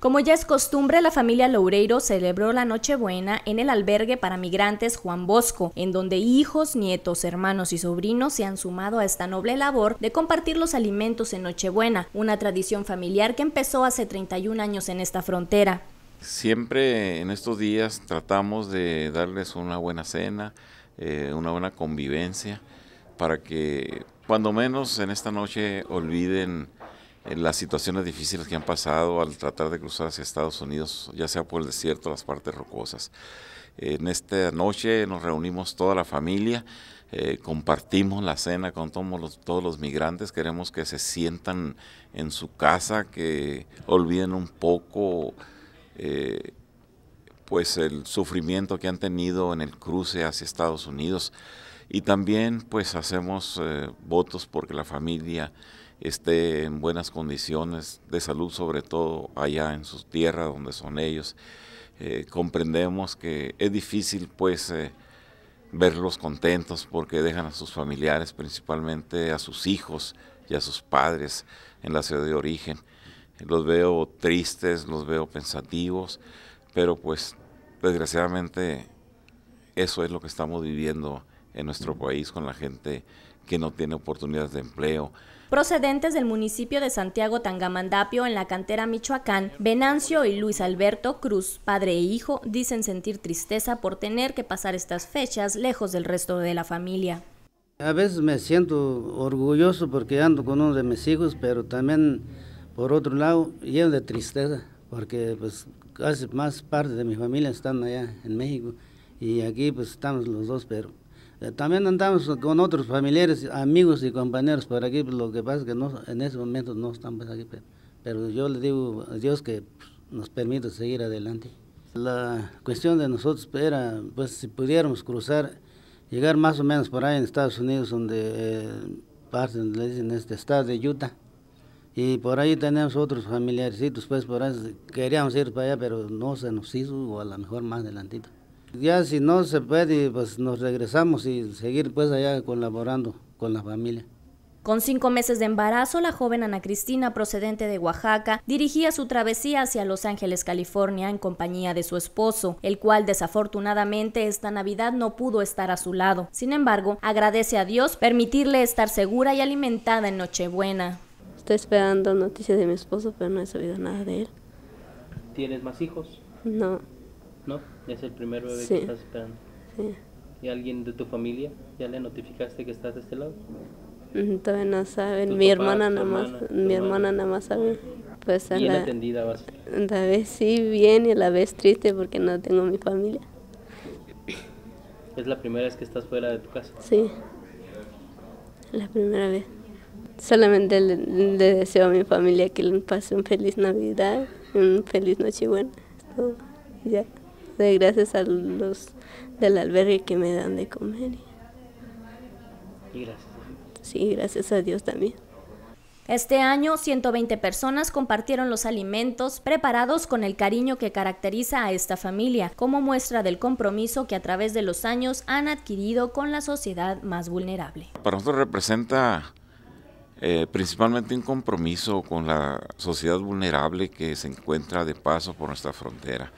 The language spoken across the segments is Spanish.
Como ya es costumbre, la familia Loureiro celebró la Nochebuena en el albergue para migrantes Juan Bosco, en donde hijos, nietos, hermanos y sobrinos se han sumado a esta noble labor de compartir los alimentos en Nochebuena, una tradición familiar que empezó hace 31 años en esta frontera. Siempre en estos días tratamos de darles una buena cena, eh, una buena convivencia, para que cuando menos en esta noche olviden en las situaciones difíciles que han pasado al tratar de cruzar hacia Estados Unidos, ya sea por el desierto, o las partes rocosas. En esta noche nos reunimos toda la familia, eh, compartimos la cena con todos los, todos los migrantes, queremos que se sientan en su casa, que olviden un poco eh, pues el sufrimiento que han tenido en el cruce hacia Estados Unidos. Y también pues hacemos eh, votos porque la familia esté en buenas condiciones de salud, sobre todo allá en sus tierras donde son ellos. Eh, comprendemos que es difícil pues eh, verlos contentos porque dejan a sus familiares, principalmente a sus hijos y a sus padres en la ciudad de origen. Los veo tristes, los veo pensativos, pero pues desgraciadamente eso es lo que estamos viviendo en nuestro país con la gente que no tiene oportunidades de empleo. Procedentes del municipio de Santiago Tangamandapio en la cantera Michoacán, Venancio y Luis Alberto Cruz, padre e hijo, dicen sentir tristeza por tener que pasar estas fechas lejos del resto de la familia. A veces me siento orgulloso porque ando con uno de mis hijos, pero también por otro lado lleno de tristeza porque pues casi más parte de mi familia están allá en México y aquí pues estamos los dos, pero eh, también andamos con otros familiares, amigos y compañeros por aquí, pues, lo que pasa es que en ese momento no estamos pues, aquí, pero, yo le digo a Dios que pues, nos permita seguir adelante. La cuestión de nosotros era, pues si pudiéramos cruzar, llegar más o menos por ahí en Estados Unidos, donde eh, parten, le dicen, este estado de Utah, y por ahí tenemos otros familiarcitos, pues por ahí queríamos ir para allá, pero no se nos hizo, o a lo mejor más adelantito ya si no se puede, pues nos regresamos y seguir pues allá colaborando con la familia. Con cinco meses de embarazo, la joven Ana Cristina, procedente de Oaxaca, dirigía su travesía hacia Los Ángeles, California, en compañía de su esposo, el cual desafortunadamente esta Navidad no pudo estar a su lado. Sin embargo, agradece a Dios permitirle estar segura y alimentada en Nochebuena. Estoy esperando noticias de mi esposo, pero no he sabido nada de él. ¿Tienes más hijos? No. Es el primer bebé que estás esperando. Sí. ¿Y alguien de tu familia? ¿Ya le notificaste que estás de este lado? Todavía no saben. Mi hermana nada más, mi hermana nada más sabe. Pues a la, atendida vas. vez sí bien y a la vez triste porque no tengo mi familia. ¿Es la primera vez que estás fuera de tu casa? Sí. La primera vez. Solamente le, deseo a mi familia que le pase un feliz Navidad, un feliz Nochebuena. Todo. Ya gracias a los del albergue que me dan de comer. Y gracias. Sí, gracias a Dios también. Este año, 120 personas compartieron los alimentos preparados con el cariño que caracteriza a esta familia, como muestra del compromiso que a través de los años han adquirido con la sociedad más vulnerable. Para nosotros representa eh, principalmente un compromiso con la sociedad vulnerable que se encuentra de paso por nuestra frontera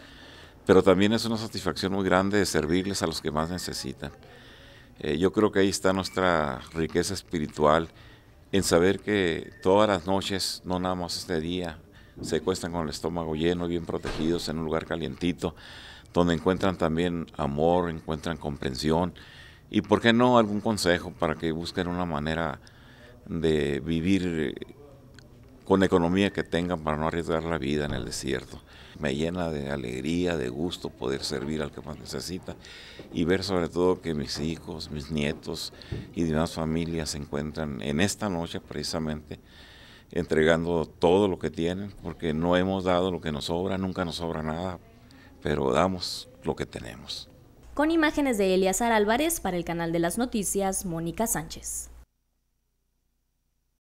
pero también es una satisfacción muy grande de servirles a los que más necesitan. Eh, yo creo que ahí está nuestra riqueza espiritual en saber que todas las noches, no nada más este día, se cuestan con el estómago lleno, bien protegidos, en un lugar calientito, donde encuentran también amor, encuentran comprensión y, ¿por qué no?, algún consejo para que busquen una manera de vivir eh, con economía que tengan para no arriesgar la vida en el desierto. Me llena de alegría, de gusto poder servir al que más necesita y ver sobre todo que mis hijos, mis nietos y demás familias se encuentran en esta noche precisamente entregando todo lo que tienen, porque no hemos dado lo que nos sobra, nunca nos sobra nada, pero damos lo que tenemos. Con imágenes de Elías Álvarez para el canal de las noticias, Mónica Sánchez.